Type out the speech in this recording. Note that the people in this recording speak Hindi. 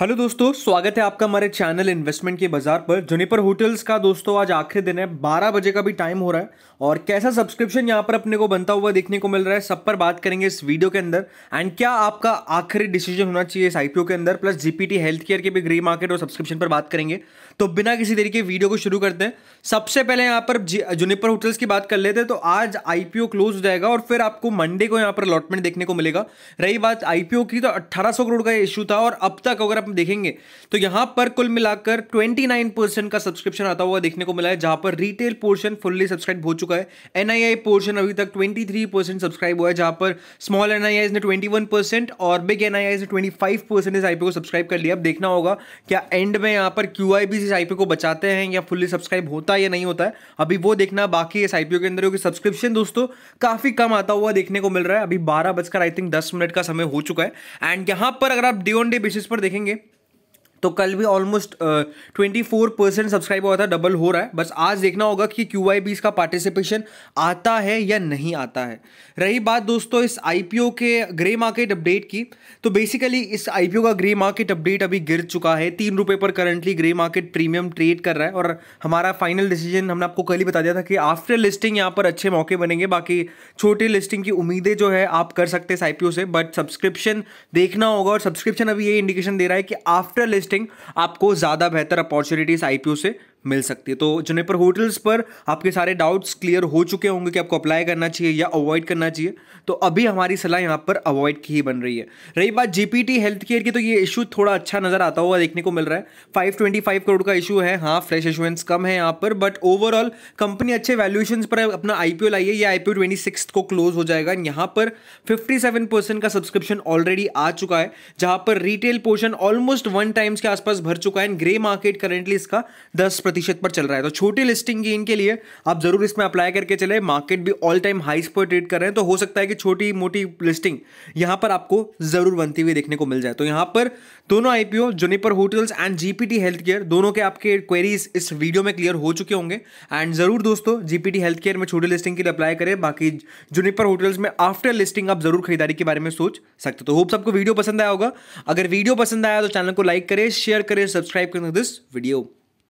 हेलो दोस्तों स्वागत है आपका हमारे चैनल इन्वेस्टमेंट के बाजार पर जुनिपर होटल्स का दोस्तों आज आखिरी दिन है बारह बजे का भी टाइम हो रहा है और कैसा सब्सक्रिप्शन यहां पर अपने को बनता हुआ देखने को मिल रहा है सब पर बात करेंगे इस वीडियो के अंदर एंड क्या आपका आखिरी डिसीजन होना चाहिए इस आईपीओ के अंदर प्लस जीपीटी हेल्थ केयर के भी ग्री मार्केट और सब्सक्रिप्शन पर बात करेंगे तो बिना किसी तरीके वीडियो को शुरू करते हैं सबसे पहले यहाँ पर जुनिपर होटल्स की बात कर लेते हैं तो आज आईपीओ क्लोज हो जाएगा और फिर आपको मंडे को यहाँ पर अलॉटमेंट देखने को मिलेगा रही बात आईपीओ की तो अट्ठारह करोड़ का इशू था और अब तक अगर हम देखेंगे तो यहां पर कुल मिलाकर 29 परसेंट का सब्सक्रिप्शन आता हुआ देखने को मिला है जहां पर रिटेल पोर्शन फुल्ली सब्सक्राइब हो चुका है एनआईआई पोर्शन अभी तक 23 परसेंट सब्सक्राइब हुआ है जहां पर स्मॉल एनआईआई ने 21 परसेंट और बिग एनआईआई ने 25 परसेंट इस आईपी को सब्सक्राइब कर लिया अब देखना होगा क्या एंड में यहां पर क्यू इस आईपी को बचाते हैं या फुल्ली सब्सक्राइब होता है या नहीं होता है अभी वो देखना बाकी इस आईपीओ के अंदर क्योंकि सब्सक्रिप्शन दोस्तों काफ़ी कम आता हुआ देखने को मिल रहा है अभी बारह बजकर आई थिंक दस मिनट का समय हो चुका है एंड यहां पर अगर आप डे ऑन डे बेसिस पर देखेंगे तो कल भी almost twenty four percent subscribe हुआ था डबल हो रहा है बस आज देखना होगा कि क्यू आई बी इसका पार्टिसिपेशन आता है या नहीं आता है रही बात दोस्तों इस आई पी ओ के ग्रे मार्केट अपडेट की तो बेसिकली इस आई पी ओ का ग्रे मार्केट अपडेट अभी गिर चुका है तीन रुपये पर currently grey market premium trade कर रहा है और हमारा फाइनल डिसीजन हमने आपको कल ही बता दिया था कि आफ्टर लिस्टिंग यहाँ पर अच्छे मौके बनेंगे बाकी छोटे लिस्टिंग की उम्मीदें जो है आप कर सकते हैं इस आई पी ओ से बट सब्सक्रिप्शन देखना होगा और सब्सक्रिप्शन अभी ये इंडिकेशन दे रहा है कि आफ्टर लिस्ट लिस्टिंग आपको ज़्यादा बेहतर अपॉर्चुनिटीज़ आई से मिल सकती है तो जुनेपर होटल्स पर आपके सारे डाउट्स क्लियर हो चुके होंगे कि आपको अप्लाई करना चाहिए या अवॉइड करना चाहिए तो अभी हमारी सलाह यहाँ पर अवॉइड की ही बन रही है रही बात जीपीटी हेल्थ केयर की तो ये इशू थोड़ा अच्छा नज़र आता हुआ देखने को मिल रहा है 525 करोड़ का इशू है हाँ फ्रेश इशुएंस कम है यहाँ पर बट ओवरऑल कंपनी अच्छे वैल्यूएशन पर अपना आई पी या आईपीओ ट्वेंटी आई पी को क्लोज हो जाएगा यहाँ पर फिफ्टी का सब्सक्रिप्शन ऑलरेडी आ चुका है जहाँ पर retail portion almost one times के आसपास भर चुका है ग्रे मार्केट करेंटली इसका दस प्रतिशत पर चल रहा है तो छोटी लिस्टिंग की इनके लिए आप जरूर इसमें अप्लाई करके चले मार्केट भी ऑल टाइम हाई पर ट्रेड कर रहे हैं तो हो सकता है कि छोटी मोटी लिस्टिंग यहां पर आपको जरूर बनती हुई देखने को मिल जाए तो यहां पर दोनों IPO Juniper Hotels and GPT health care दोनों के आपके क्वेरीज इस वीडियो में क्लियर हो चुके होंगे एंड जरूर दोस्तों जीपीटी हेल्थ केयर में छोटी लिस्टिंग के लिए अप्लाई करें बाकी जुनिपर होटल्स में आफ्टर लिस्टिंग आप जरूर खरीदारी के बारे में सोच सकते तो होप्स आपको वीडियो पसंद आया होगा अगर वीडियो पसंद आया तो चैनल को लाइक करें शेयर करें सब्सक्राइब करें दिस वीडियो